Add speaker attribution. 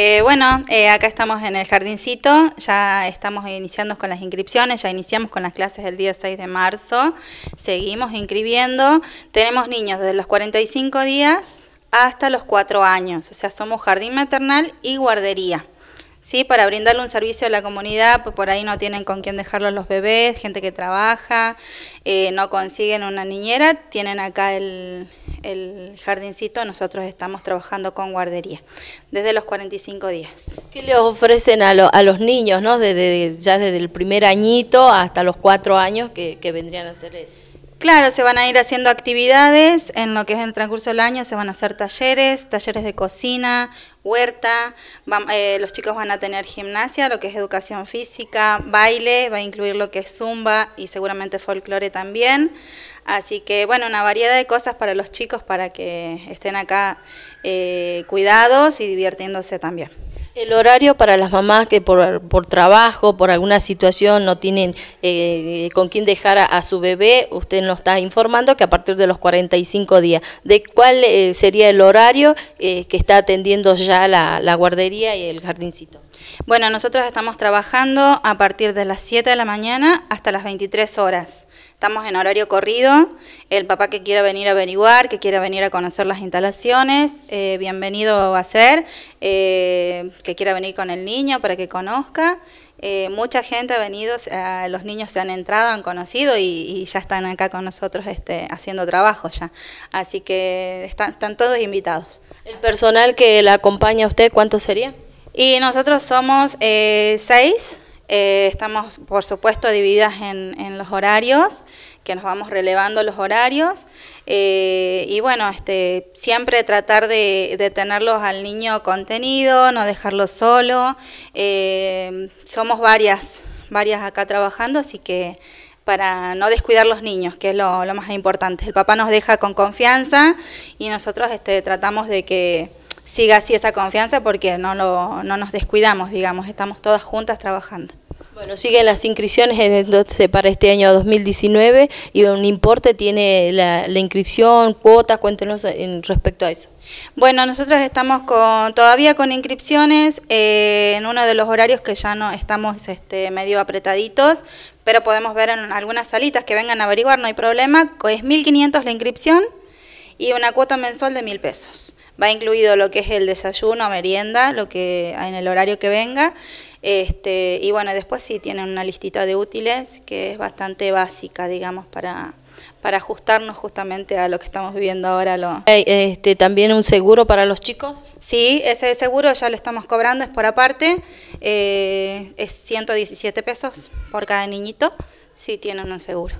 Speaker 1: Eh, bueno, eh, acá estamos en el jardincito, ya estamos iniciando con las inscripciones, ya iniciamos con las clases el día 6 de marzo, seguimos inscribiendo, tenemos niños desde los 45 días hasta los 4 años, o sea, somos jardín maternal y guardería sí, para brindarle un servicio a la comunidad, pues por ahí no tienen con quién dejarlos los bebés, gente que trabaja, eh, no consiguen una niñera, tienen acá el, el, jardincito, nosotros estamos trabajando con guardería desde los 45 días. ¿Qué
Speaker 2: le ofrecen a, los niños, ¿no? desde, ya desde el primer añito hasta los cuatro años que, vendrían a ser... Eh,
Speaker 1: Claro, se van a ir haciendo actividades, en lo que es en el transcurso del año se van a hacer talleres, talleres de cocina, huerta, eh, los chicos van a tener gimnasia, lo que es educación física, baile, va a incluir lo que es zumba y seguramente folclore también. Así que bueno, una variedad de cosas para los chicos para que estén acá eh, cuidados y divirtiéndose también.
Speaker 2: El horario para las mamás que por, por trabajo, por alguna situación, no tienen eh, con quién dejar a, su bebé, usted nos está informando que a partir de los 45 días. ¿De cuál eh, sería el horario eh, que está atendiendo ya la guardería y el jardincito?
Speaker 1: Bueno, nosotros estamos trabajando a partir de las 7 de la mañana hasta las 23 horas. Estamos en horario corrido. El papá que quiera venir a averiguar, que quiera venir a conocer las instalaciones, eh, bienvenido va a ser. Eh, que quiera venir con el niño para que conozca. Eh, mucha gente ha venido, los niños se han entrado, han conocido y, ya están acá con nosotros este, haciendo trabajo ya. Así que están, están todos invitados.
Speaker 2: ¿El personal que la acompaña a usted cuánto sería?
Speaker 1: Y nosotros somos eh, seis, eh, estamos por supuesto divididas en, los horarios, que nos vamos relevando los horarios. Eh, y bueno, este, siempre tratar de, tenerlos al niño contenido, no dejarlo solo. somos varias, varias acá trabajando, así que para no descuidar los niños, que es lo, lo más importante. El papá nos deja con confianza y nosotros este, tratamos de que siga así esa confianza porque no, no nos descuidamos, digamos, estamos todas juntas trabajando.
Speaker 2: Bueno, siguen las inscripciones para este año 2019 y un importe tiene la, inscripción, cuotas, cuéntenos en, respecto a eso.
Speaker 1: Bueno, nosotros estamos con, todavía con inscripciones eh, en uno de los horarios que ya no estamos este, medio apretaditos, pero podemos ver en algunas salitas que vengan a averiguar, no hay problema, es 1.500 la inscripción y una cuota mensual de 1.000 pesos. Va incluido lo que es el desayuno, merienda, lo que en el horario que venga. Este, y bueno, después sí tienen una listita de útiles que es bastante básica, digamos, para, para ajustarnos justamente a lo que estamos
Speaker 2: viviendo ahora. Lo... Este, ¿También un seguro para los chicos?
Speaker 1: Sí, ese seguro ya lo estamos cobrando, es por aparte, eh, es 117 pesos por cada niñito, sí tienen un seguro.